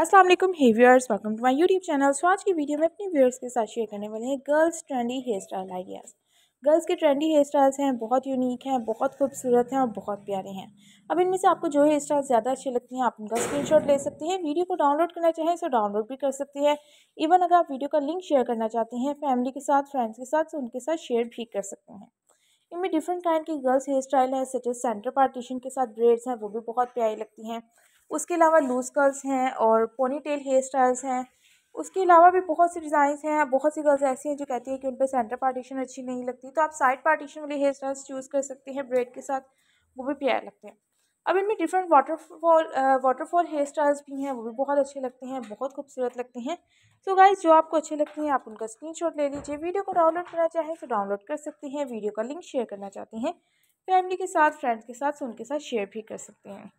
Aslam hey viewers welcome to my YouTube channel so आज की video में अपने व्यूअर्स के साथ शेयर करने वाले हैं girls trendy hair style ideas girls के ट्रेंडी हेयर स्टाइल्स हैं बहुत यूनिक हैं बहुत खूबसूरत हैं और बहुत प्यारे हैं अब इनमें से आपको जो हेयर स्टाइल ज़्यादा अच्छे लगते हैं आप उनका स्क्रीनशॉट ले सकते हैं वीडियो को डाउनलोड करना चाहें तो डाउनलोड भी कर सकते हैं इवन अगर आप वीडियो का लिंक शेयर करना चाहते हैं फैमिली के साथ फ्रेंड्स के साथ तो उनके साथ शेयर भी कर सकते हैं इनमें डिफरेंट काइंड की गर्ल्स हेयर स्टाइल हैं सच सेंटर पार्टीशन के साथ ब्रेड्स हैं वो भी बहुत प्यारी लगती हैं उसके अलावा लूज कर्ल्स हैं और पोनी टेल हेयर स्टाइल्स हैं उसके अलावा भी बहुत सी डिज़ाइंस हैं बहुत सी गर्ल्स ऐसी हैं जो कहती हैं कि उन पर सेंटर पार्टीशन अच्छी नहीं लगती तो आप साइड पार्टीशन वाले हेयर स्टाइल्स चूज़ कर सकते हैं ब्रेड के साथ वो भी प्यार लगते हैं अब इनमें different waterfall waterfall hair styles भी हैं वो भी बहुत अच्छे लगते हैं बहुत खूबसूरत लगते हैं सो so गाइज जो आपको अच्छे लगते हैं आप उनका स्क्रीनशॉट ले लीजिए वीडियो को डाउनलोड करना चाहें तो डाउनलोड कर सकते हैं वीडियो का लिंक शेयर करना चाहते हैं फैमिली के साथ फ्रेंड्स के साथ उनके साथ शेयर भी कर सकते हैं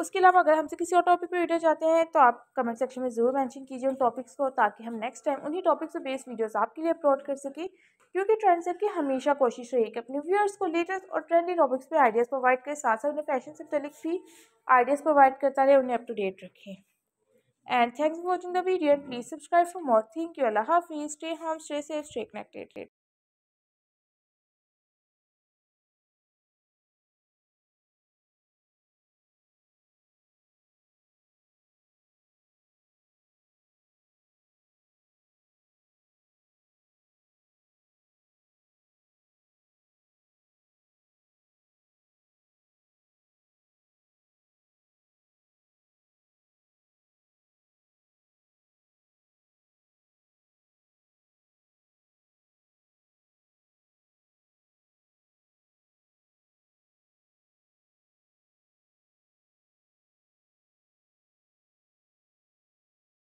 उसके अलावा अगर हमसे किसी और टॉपिक पे वीडियो चाहते हैं तो आप कमेंट सेक्शन में ज़रूर मेंशन कीजिए उन टॉपिक्स को ताकि हम नेक्स्ट टाइम उन्हीं टॉपिक्स पे बेस्ड वीडियोस आपके लिए अपलोड कर सकें क्योंकि सेट की हमेशा कोशिश रही कि अपने व्यूअर्स को लेटेस्ट और ट्रेंडिंग टॉपिक्स पे आइडियाज़ प्रोवाइड करें साथ साथ उन्हें फैशन से मुतलिक भी आइडियाज़ प्रोवाइड करता रहे उन्हें अप टू डेट रखें and thanks for watching the video and please subscribe for more thank you अल्लाह हाफिज़ stay home stay safe stay connected